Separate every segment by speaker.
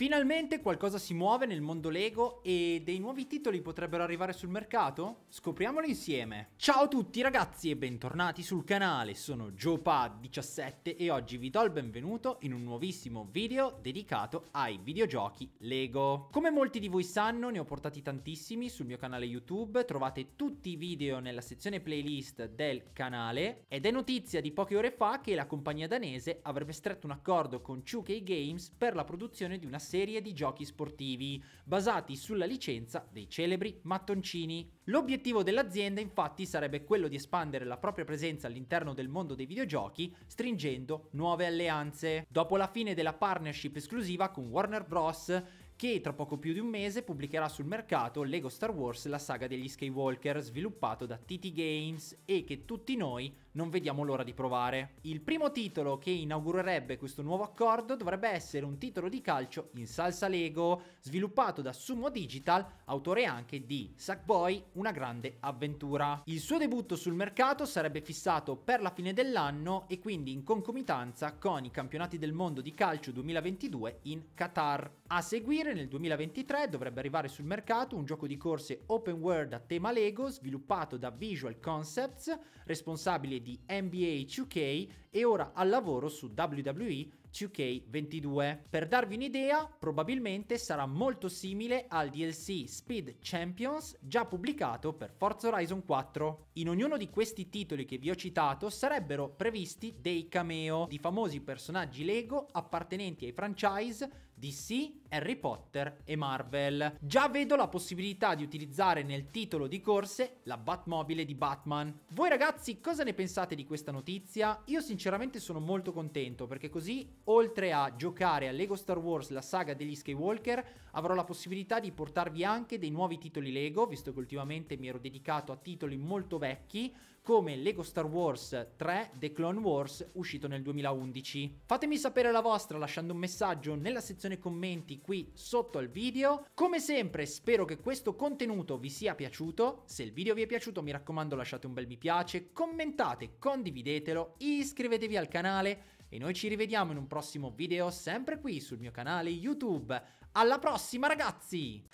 Speaker 1: Finalmente qualcosa si muove nel mondo Lego e dei nuovi titoli potrebbero arrivare sul mercato? Scopriamolo insieme! Ciao a tutti ragazzi e bentornati sul canale, sono JoePad17 e oggi vi do il benvenuto in un nuovissimo video dedicato ai videogiochi Lego. Come molti di voi sanno ne ho portati tantissimi sul mio canale YouTube, trovate tutti i video nella sezione playlist del canale ed è notizia di poche ore fa che la compagnia danese avrebbe stretto un accordo con 2K Games per la produzione di una serie di giochi sportivi, basati sulla licenza dei celebri mattoncini. L'obiettivo dell'azienda infatti sarebbe quello di espandere la propria presenza all'interno del mondo dei videogiochi stringendo nuove alleanze. Dopo la fine della partnership esclusiva con Warner Bros., che tra poco più di un mese pubblicherà sul mercato Lego Star Wars la saga degli Skywalker sviluppato da TT Games e che tutti noi non vediamo l'ora di provare. Il primo titolo che inaugurerebbe questo nuovo accordo dovrebbe essere un titolo di calcio in salsa Lego, sviluppato da Sumo Digital, autore anche di Sackboy, una grande avventura. Il suo debutto sul mercato sarebbe fissato per la fine dell'anno e quindi in concomitanza con i campionati del mondo di calcio 2022 in Qatar. A seguire nel 2023 dovrebbe arrivare sul mercato un gioco di corse open world a tema Lego sviluppato da Visual Concepts, responsabile di di NBA 2K e ora al lavoro su WWE 2K22. Per darvi un'idea, probabilmente sarà molto simile al DLC Speed Champions già pubblicato per Forza Horizon 4. In ognuno di questi titoli che vi ho citato sarebbero previsti dei cameo di famosi personaggi Lego appartenenti ai franchise DC, Harry Potter e Marvel. Già vedo la possibilità di utilizzare nel titolo di corse la Batmobile di Batman. Voi ragazzi cosa ne pensate di questa notizia? Io sinceramente sono molto contento perché così oltre a giocare a Lego Star Wars la saga degli Skywalker, avrò la possibilità di portarvi anche dei nuovi titoli Lego, visto che ultimamente mi ero dedicato a titoli molto vecchi, come Lego Star Wars 3 The Clone Wars uscito nel 2011. Fatemi sapere la vostra lasciando un messaggio nella sezione commenti qui sotto al video. Come sempre spero che questo contenuto vi sia piaciuto, se il video vi è piaciuto mi raccomando lasciate un bel mi piace, commentate, condividetelo, iscrivetevi al canale e noi ci rivediamo in un prossimo video, sempre qui sul mio canale YouTube. Alla prossima ragazzi!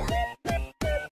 Speaker 1: Yeah.